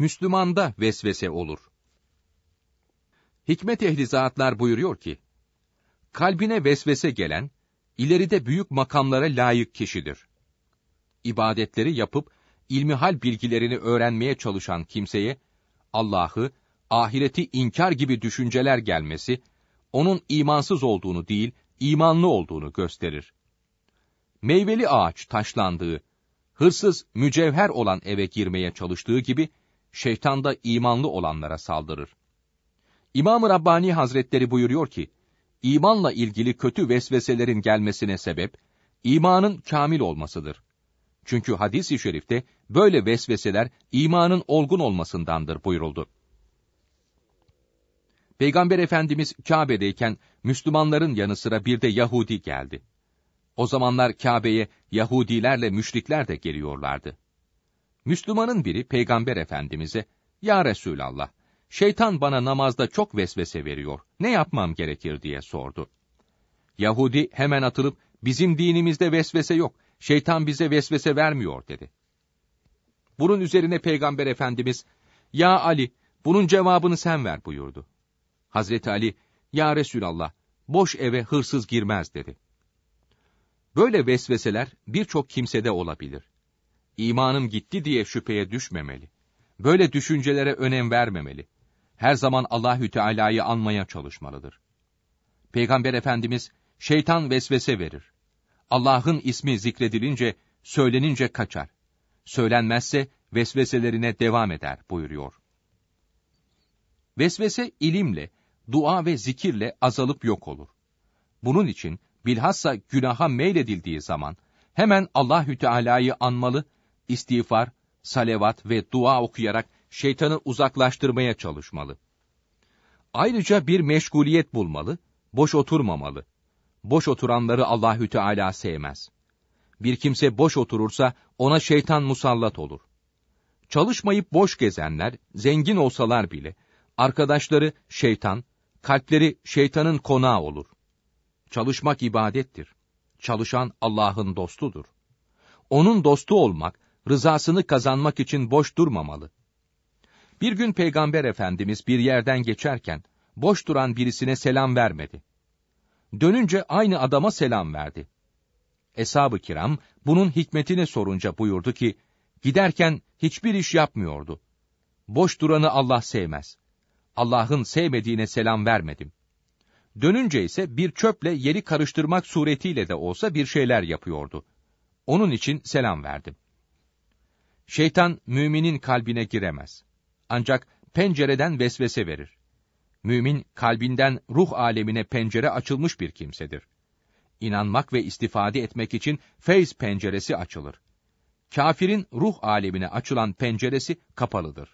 Müslümanda vesvese olur. Hikmet ehli zatlar buyuruyor ki, kalbine vesvese gelen, ileride büyük makamlara layık kişidir. İbadetleri yapıp, ilmihal bilgilerini öğrenmeye çalışan kimseye, Allah'ı, ahireti inkar gibi düşünceler gelmesi, onun imansız olduğunu değil, imanlı olduğunu gösterir. Meyveli ağaç taşlandığı, hırsız mücevher olan eve girmeye çalıştığı gibi, şeytan da imanlı olanlara saldırır. İmam-ı Rabbani Hazretleri buyuruyor ki, imanla ilgili kötü vesveselerin gelmesine sebep, imanın kamil olmasıdır. Çünkü hadis-i şerifte böyle vesveseler imanın olgun olmasındandır buyuruldu. Peygamber Efendimiz Kabe'deyken Müslümanların yanı sıra bir de Yahudi geldi. O zamanlar Kabe'ye Yahudilerle müşrikler de geliyorlardı. Müslümanın biri Peygamber Efendimiz'e, Ya Resulallah, şeytan bana namazda çok vesvese veriyor, ne yapmam gerekir diye sordu. Yahudi hemen atılıp, bizim dinimizde vesvese yok, şeytan bize vesvese vermiyor dedi. Bunun üzerine Peygamber Efendimiz, Ya Ali, bunun cevabını sen ver buyurdu. Hazreti Ali, Ya Resulallah, boş eve hırsız girmez dedi. Böyle vesveseler birçok kimsede olabilir imanım gitti diye şüpheye düşmemeli. Böyle düşüncelere önem vermemeli. Her zaman Allahü Teala'yı anmaya çalışmalıdır. Peygamber Efendimiz şeytan vesvese verir. Allah'ın ismi zikredilince, söylenince kaçar. Söylenmezse vesveselerine devam eder buyuruyor. Vesvese ilimle, dua ve zikirle azalıp yok olur. Bunun için bilhassa günaha meyledildiği zaman hemen Allahü Teala'yı anmalı istiğfar, salavat ve dua okuyarak şeytanı uzaklaştırmaya çalışmalı. Ayrıca bir meşguliyet bulmalı, boş oturmamalı. Boş oturanları Allahü Teala sevmez. Bir kimse boş oturursa ona şeytan musallat olur. Çalışmayıp boş gezenler, zengin olsalar bile, arkadaşları şeytan, kalpleri şeytanın konağı olur. Çalışmak ibadettir. Çalışan Allah'ın dostudur. Onun dostu olmak, rızasını kazanmak için boş durmamalı. Bir gün Peygamber Efendimiz bir yerden geçerken, boş duran birisine selam vermedi. Dönünce aynı adama selam verdi. Eshab-ı kiram, bunun hikmetini sorunca buyurdu ki, giderken hiçbir iş yapmıyordu. Boş duranı Allah sevmez. Allah'ın sevmediğine selam vermedim. Dönünce ise bir çöple yeri karıştırmak suretiyle de olsa bir şeyler yapıyordu. Onun için selam verdim.'' Şeytan müminin kalbine giremez. Ancak pencereden vesvese verir. Mümin kalbinden ruh alemine pencere açılmış bir kimsedir. İnanmak ve istifade etmek için feyz penceresi açılır. Kafirin ruh alemine açılan penceresi kapalıdır.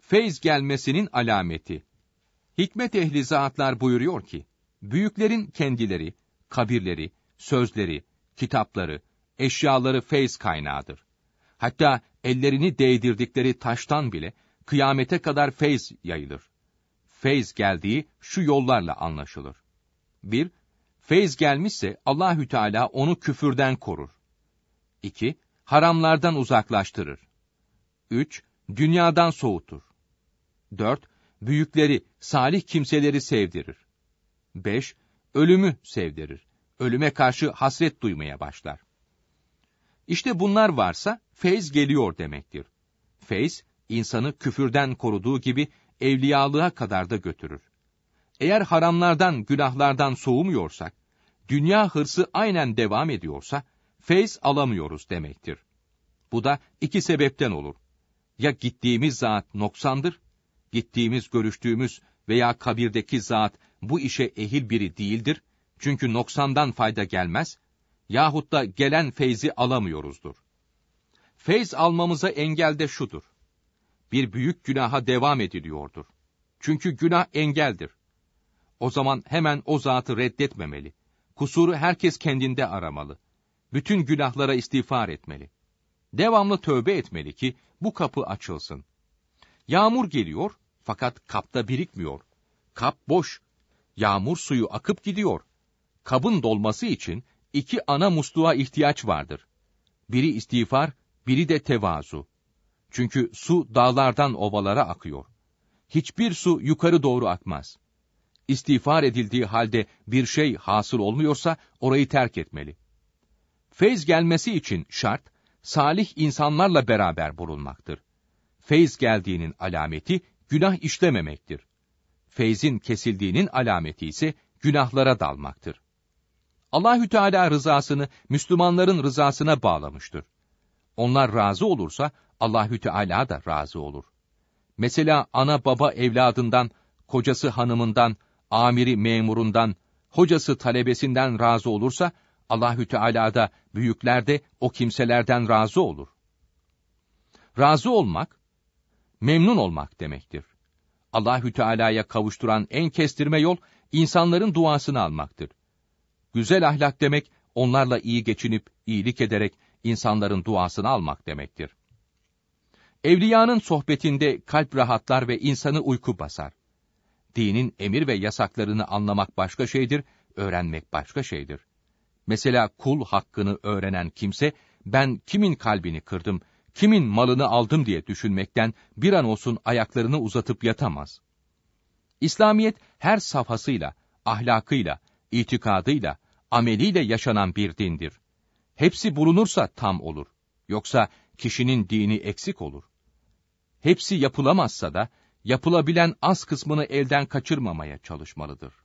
Feyz gelmesinin alameti. Hikmet ehli zatlar buyuruyor ki, büyüklerin kendileri, kabirleri, sözleri, kitapları, eşyaları feyz kaynağıdır. Hatta ellerini değdirdikleri taştan bile kıyamete kadar feyz yayılır. Feyz geldiği şu yollarla anlaşılır. 1. Feyz gelmişse Allahü Teala onu küfürden korur. 2. Haramlardan uzaklaştırır. 3. Dünyadan soğutur. 4. Büyükleri, salih kimseleri sevdirir. 5. Ölümü sevdirir. Ölüme karşı hasret duymaya başlar. İşte bunlar varsa feyz geliyor demektir. Feyz, insanı küfürden koruduğu gibi evliyalığa kadar da götürür. Eğer haramlardan, günahlardan soğumuyorsak, dünya hırsı aynen devam ediyorsa, feyz alamıyoruz demektir. Bu da iki sebepten olur. Ya gittiğimiz zat noksandır, gittiğimiz, görüştüğümüz veya kabirdeki zat bu işe ehil biri değildir, çünkü noksandan fayda gelmez yahut da gelen feyzi alamıyoruzdur. Feyz almamıza engel de şudur. Bir büyük günaha devam ediliyordur. Çünkü günah engeldir. O zaman hemen o zatı reddetmemeli. Kusuru herkes kendinde aramalı. Bütün günahlara istiğfar etmeli. Devamlı tövbe etmeli ki bu kapı açılsın. Yağmur geliyor fakat kapta birikmiyor. Kap boş. Yağmur suyu akıp gidiyor. Kabın dolması için iki ana musluğa ihtiyaç vardır. Biri istiğfar, biri de tevazu. Çünkü su dağlardan ovalara akıyor. Hiçbir su yukarı doğru akmaz. İstiğfar edildiği halde bir şey hasıl olmuyorsa orayı terk etmeli. Feyz gelmesi için şart, salih insanlarla beraber bulunmaktır. Feyz geldiğinin alameti günah işlememektir. Feyzin kesildiğinin alameti ise günahlara dalmaktır. Allahü Teala rızasını Müslümanların rızasına bağlamıştır. Onlar razı olursa Allahü Teala da razı olur. Mesela ana baba evladından, kocası hanımından, amiri memurundan, hocası talebesinden razı olursa Allahü Teala da büyükler de o kimselerden razı olur. Razı olmak memnun olmak demektir. Allahü Teala'ya kavuşturan en kestirme yol insanların duasını almaktır. Güzel ahlak demek, onlarla iyi geçinip, iyilik ederek insanların duasını almak demektir. Evliyanın sohbetinde kalp rahatlar ve insanı uyku basar. Dinin emir ve yasaklarını anlamak başka şeydir, öğrenmek başka şeydir. Mesela kul hakkını öğrenen kimse, ben kimin kalbini kırdım, kimin malını aldım diye düşünmekten bir an olsun ayaklarını uzatıp yatamaz. İslamiyet her safhasıyla, ahlakıyla, itikadıyla, ameliyle yaşanan bir dindir. Hepsi bulunursa tam olur. Yoksa kişinin dini eksik olur. Hepsi yapılamazsa da, yapılabilen az kısmını elden kaçırmamaya çalışmalıdır.